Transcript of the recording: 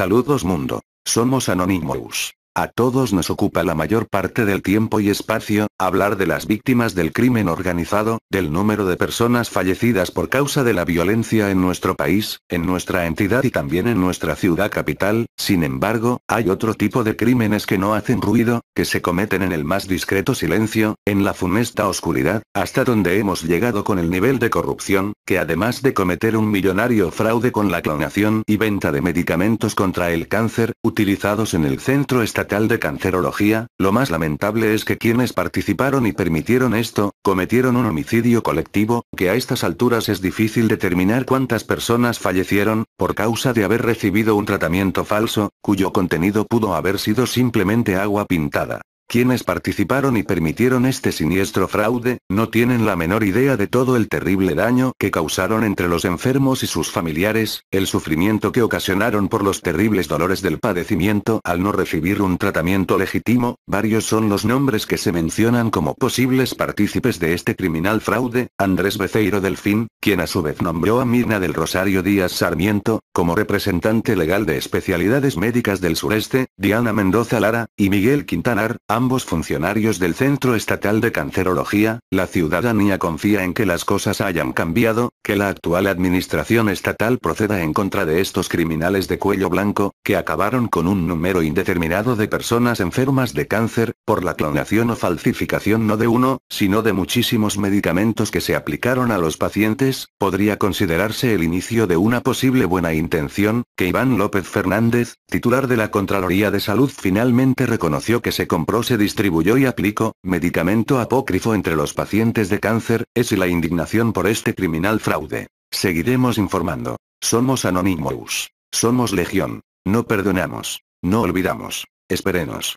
Saludos mundo. Somos Anonymous. A todos nos ocupa la mayor parte del tiempo y espacio, hablar de las víctimas del crimen organizado, del número de personas fallecidas por causa de la violencia en nuestro país, en nuestra entidad y también en nuestra ciudad capital, sin embargo, hay otro tipo de crímenes que no hacen ruido, que se cometen en el más discreto silencio, en la funesta oscuridad, hasta donde hemos llegado con el nivel de corrupción, que además de cometer un millonario fraude con la clonación y venta de medicamentos contra el cáncer, utilizados en el centro estatal, tal de Cancerología, lo más lamentable es que quienes participaron y permitieron esto, cometieron un homicidio colectivo, que a estas alturas es difícil determinar cuántas personas fallecieron, por causa de haber recibido un tratamiento falso, cuyo contenido pudo haber sido simplemente agua pintada. Quienes participaron y permitieron este siniestro fraude, no tienen la menor idea de todo el terrible daño que causaron entre los enfermos y sus familiares, el sufrimiento que ocasionaron por los terribles dolores del padecimiento al no recibir un tratamiento legítimo, varios son los nombres que se mencionan como posibles partícipes de este criminal fraude, Andrés Beceiro Delfín, quien a su vez nombró a Mirna del Rosario Díaz Sarmiento, como representante legal de especialidades médicas del sureste, Diana Mendoza Lara, y Miguel Quintanar, ambos funcionarios del Centro Estatal de Cancerología, la ciudadanía confía en que las cosas hayan cambiado, que la actual administración estatal proceda en contra de estos criminales de cuello blanco, que acabaron con un número indeterminado de personas enfermas de cáncer, por la clonación o falsificación no de uno, sino de muchísimos medicamentos que se aplicaron a los pacientes, podría considerarse el inicio de una posible buena intención, que Iván López Fernández, titular de la Contraloría de Salud finalmente reconoció que se compró se distribuyó y aplicó, medicamento apócrifo entre los pacientes de cáncer, es la indignación por este criminal fraude. Seguiremos informando. Somos Anonymous. Somos Legión. No perdonamos. No olvidamos. Espérenos.